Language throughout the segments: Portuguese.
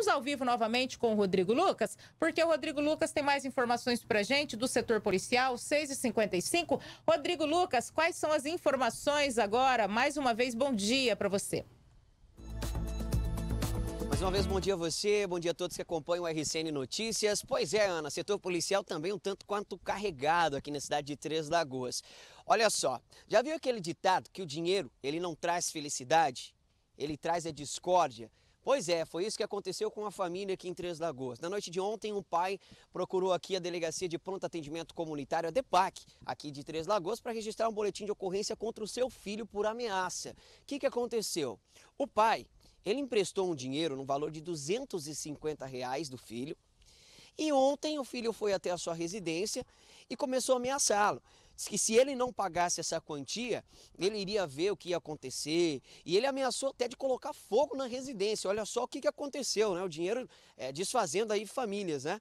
Vamos ao vivo novamente com o Rodrigo Lucas, porque o Rodrigo Lucas tem mais informações para gente do setor policial, 6h55. Rodrigo Lucas, quais são as informações agora? Mais uma vez, bom dia para você. Mais uma vez, bom dia a você, bom dia a todos que acompanham o RCN Notícias. Pois é, Ana, setor policial também um tanto quanto carregado aqui na cidade de Três Lagoas. Olha só, já viu aquele ditado que o dinheiro, ele não traz felicidade, ele traz a discórdia? Pois é, foi isso que aconteceu com a família aqui em Três Lagoas. Na noite de ontem, um pai procurou aqui a Delegacia de Pronto Atendimento Comunitário, a DEPAC, aqui de Três Lagoas, para registrar um boletim de ocorrência contra o seu filho por ameaça. O que, que aconteceu? O pai, ele emprestou um dinheiro no valor de 250 reais do filho, e ontem o filho foi até a sua residência e começou a ameaçá-lo que se ele não pagasse essa quantia, ele iria ver o que ia acontecer. E ele ameaçou até de colocar fogo na residência. Olha só o que, que aconteceu, né? O dinheiro é, desfazendo aí famílias, né?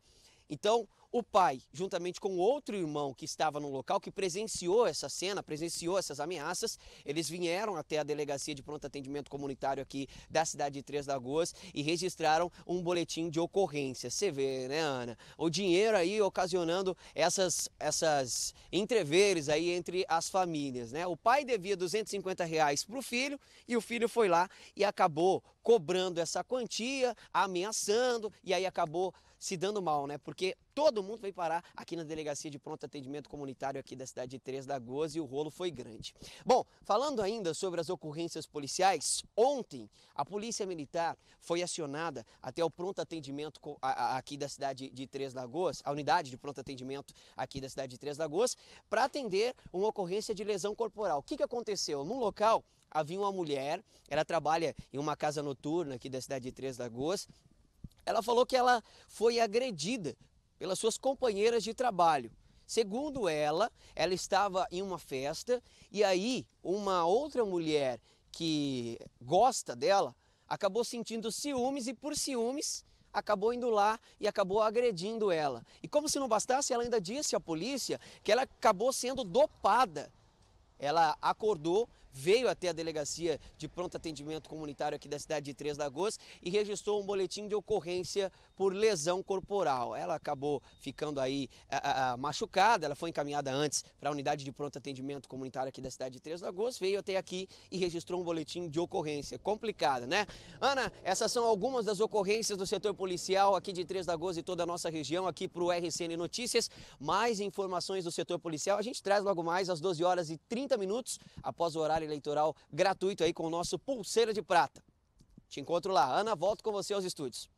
Então, o pai, juntamente com outro irmão que estava no local, que presenciou essa cena, presenciou essas ameaças, eles vieram até a delegacia de pronto atendimento comunitário aqui da cidade de Três Lagoas e registraram um boletim de ocorrência. Você vê, né, Ana? O dinheiro aí ocasionando essas, essas entreveres aí entre as famílias, né? O pai devia 250 reais para o filho e o filho foi lá e acabou cobrando essa quantia, ameaçando e aí acabou se dando mal, né? Porque todo todo mundo veio parar aqui na Delegacia de Pronto Atendimento Comunitário aqui da cidade de Três Lagoas e o rolo foi grande. Bom, falando ainda sobre as ocorrências policiais, ontem a Polícia Militar foi acionada até o pronto atendimento aqui da cidade de Três Lagoas, a unidade de pronto atendimento aqui da cidade de Três Lagoas, para atender uma ocorrência de lesão corporal. O que, que aconteceu? No local havia uma mulher, ela trabalha em uma casa noturna aqui da cidade de Três Lagoas, ela falou que ela foi agredida pelas suas companheiras de trabalho. Segundo ela, ela estava em uma festa e aí uma outra mulher que gosta dela acabou sentindo ciúmes e por ciúmes acabou indo lá e acabou agredindo ela. E como se não bastasse, ela ainda disse à polícia que ela acabou sendo dopada. Ela acordou veio até a delegacia de pronto atendimento comunitário aqui da cidade de Três Lagoas e registrou um boletim de ocorrência por lesão corporal. Ela acabou ficando aí a, a, machucada, ela foi encaminhada antes para a unidade de pronto atendimento comunitário aqui da cidade de Três Lagoas, veio até aqui e registrou um boletim de ocorrência. Complicada, né? Ana, essas são algumas das ocorrências do setor policial aqui de Três Lagoas e toda a nossa região, aqui para o RCN Notícias. Mais informações do setor policial a gente traz logo mais às 12 horas e 30 minutos após o horário calendário eleitoral gratuito aí com o nosso Pulseira de Prata. Te encontro lá. Ana, volto com você aos estúdios.